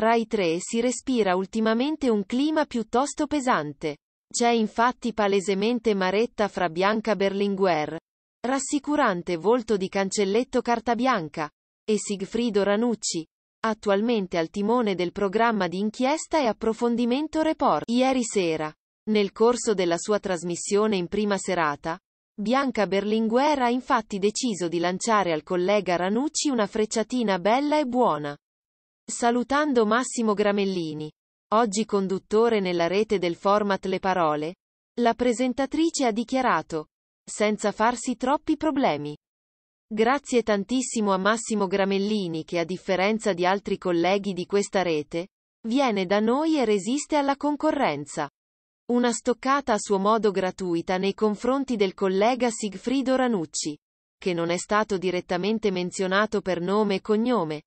Rai 3 si respira ultimamente un clima piuttosto pesante. C'è infatti palesemente maretta fra Bianca Berlinguer, rassicurante volto di cancelletto cartabianca, e Sigfrido Ranucci, attualmente al timone del programma di inchiesta e approfondimento Report. Ieri sera, nel corso della sua trasmissione in prima serata, Bianca Berlinguer ha infatti deciso di lanciare al collega Ranucci una frecciatina bella e buona. Salutando Massimo Gramellini, oggi conduttore nella rete del format Le Parole, la presentatrice ha dichiarato, senza farsi troppi problemi. Grazie tantissimo a Massimo Gramellini che a differenza di altri colleghi di questa rete, viene da noi e resiste alla concorrenza. Una stoccata a suo modo gratuita nei confronti del collega Sigfrido Ranucci, che non è stato direttamente menzionato per nome e cognome,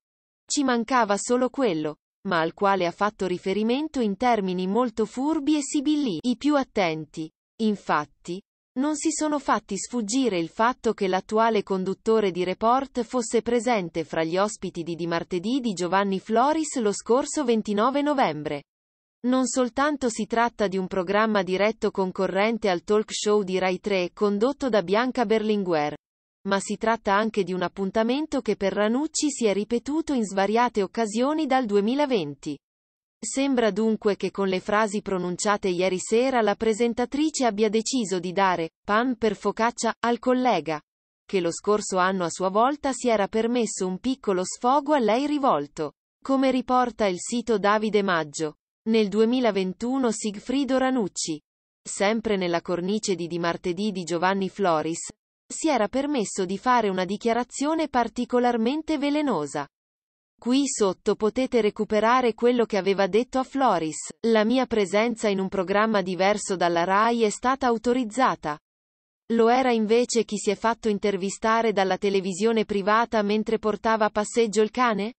ci mancava solo quello, ma al quale ha fatto riferimento in termini molto furbi e sibillini. I più attenti, infatti, non si sono fatti sfuggire il fatto che l'attuale conduttore di Report fosse presente fra gli ospiti di, di martedì di Giovanni Floris lo scorso 29 novembre. Non soltanto si tratta di un programma diretto concorrente al talk show di Rai 3 condotto da Bianca Berlinguer, ma si tratta anche di un appuntamento che per Ranucci si è ripetuto in svariate occasioni dal 2020. Sembra dunque che con le frasi pronunciate ieri sera la presentatrice abbia deciso di dare pan per focaccia al collega, che lo scorso anno a sua volta si era permesso un piccolo sfogo a lei rivolto. Come riporta il sito Davide Maggio, nel 2021 Sigfrido Ranucci, sempre nella cornice di Di martedì di Giovanni Floris, si era permesso di fare una dichiarazione particolarmente velenosa. Qui sotto potete recuperare quello che aveva detto a Floris. La mia presenza in un programma diverso dalla RAI è stata autorizzata. Lo era invece chi si è fatto intervistare dalla televisione privata mentre portava a passeggio il cane?